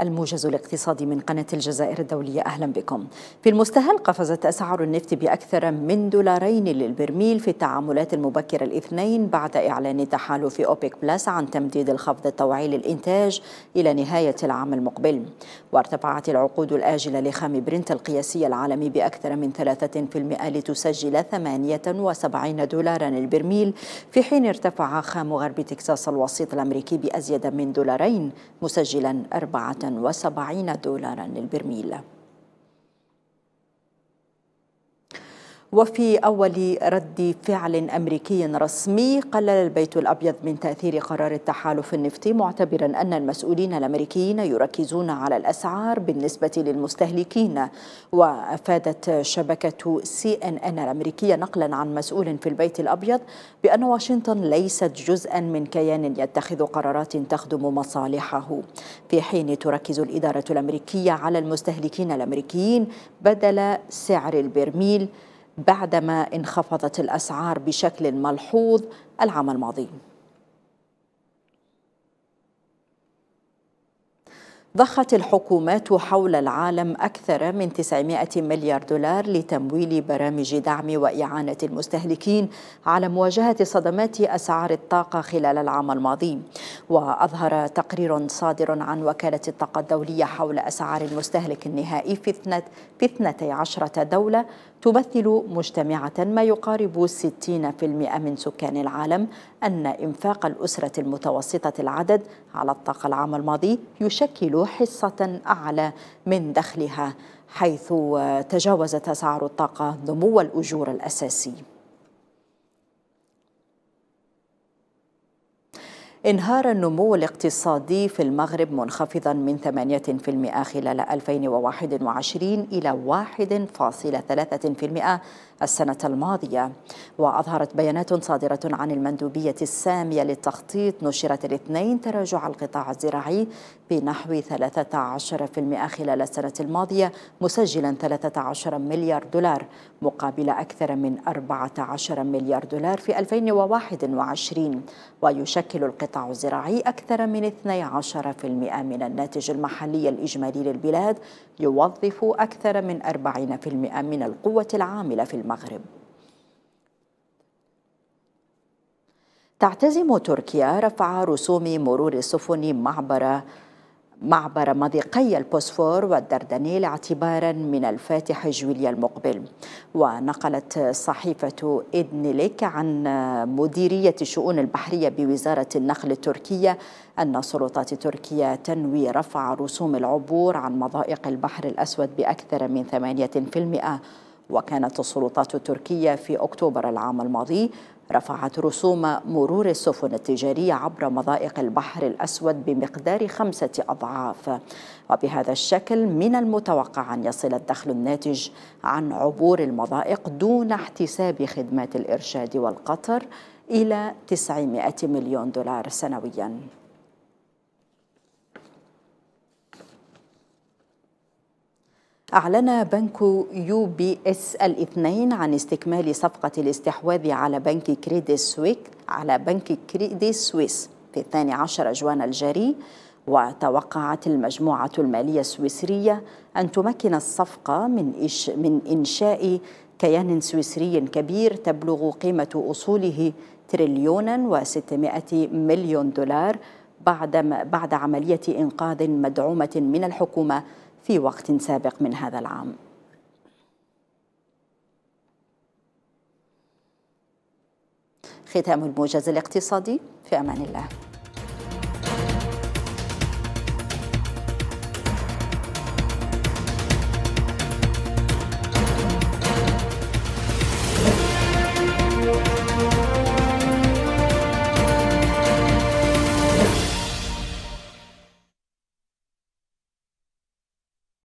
الموجز الاقتصادي من قناة الجزائر الدولية أهلا بكم في المستهل قفزت أسعار النفط بأكثر من دولارين للبرميل في التعاملات المبكرة الاثنين بعد إعلان تحالف أوبيك بلس عن تمديد الخفض الطوعي للإنتاج إلى نهاية العام المقبل وارتفعت العقود الآجلة لخام برنت القياسي العالمي بأكثر من 3% لتسجل 78 دولارا للبرميل في حين ارتفع خام غرب تكساس الوسيط الأمريكي بأزيد من دولارين مسجلا 4 وسبعين دولارا للبرميل وفي أول رد فعل أمريكي رسمي قلل البيت الأبيض من تأثير قرار التحالف النفطي معتبرا أن المسؤولين الأمريكيين يركزون على الأسعار بالنسبة للمستهلكين وأفادت شبكة سي إن إن الأمريكية نقلا عن مسؤول في البيت الأبيض بأن واشنطن ليست جزءا من كيان يتخذ قرارات تخدم مصالحه في حين تركز الإدارة الأمريكية على المستهلكين الأمريكيين بدل سعر البرميل بعدما انخفضت الأسعار بشكل ملحوظ العام الماضي ضخت الحكومات حول العالم أكثر من 900 مليار دولار لتمويل برامج دعم وإعانة المستهلكين على مواجهة صدمات أسعار الطاقة خلال العام الماضي وأظهر تقرير صادر عن وكالة الطاقة الدولية حول أسعار المستهلك النهائي في 12 دولة تمثل مجتمعة ما يقارب 60% من سكان العالم أن إنفاق الأسرة المتوسطة العدد على الطاقة العام الماضي يشكل حصة أعلى من دخلها حيث تجاوزت أسعار الطاقة نمو الأجور الأساسي انهار النمو الاقتصادي في المغرب منخفضا من 8% خلال 2021 إلى 1.3% السنة الماضية وأظهرت بيانات صادرة عن المندوبية السامية للتخطيط نشرت الاثنين تراجع القطاع الزراعي بنحو 13% خلال السنة الماضية مسجلا 13 مليار دولار مقابل أكثر من 14 مليار دولار في 2021 ويشكل القطاع الزراعي أكثر من 12% من الناتج المحلي الإجمالي للبلاد يوظف أكثر من 40% من القوة العاملة في المغرب تعتزم تركيا رفع رسوم مرور السفن معبر معبر مضيقي البوسفور والدردنيل اعتبارا من الفاتح جويليا المقبل ونقلت صحيفة إدنيليك عن مديرية الشؤون البحرية بوزارة النقل التركية أن سلطات تركيا تنوي رفع رسوم العبور عن مضائق البحر الأسود بأكثر من 8% وكانت السلطات التركية في أكتوبر العام الماضي رفعت رسوم مرور السفن التجارية عبر مضائق البحر الأسود بمقدار خمسة أضعاف وبهذا الشكل من المتوقع أن يصل الدخل الناتج عن عبور المضائق دون احتساب خدمات الإرشاد والقطر إلى 900 مليون دولار سنوياً أعلن بنك يو بي اس الاثنين عن استكمال صفقة الاستحواذ على بنك كريدي سويك على بنك كريدي سويس في الثاني عشر جوان الجاري وتوقعت المجموعة المالية السويسرية أن تمكن الصفقة من, إش من إنشاء كيان سويسري كبير تبلغ قيمة أصوله تريليونا وستمائة مليون دولار بعد, بعد عملية إنقاذ مدعومة من الحكومة في وقت سابق من هذا العام ختام الموجز الاقتصادي في امان الله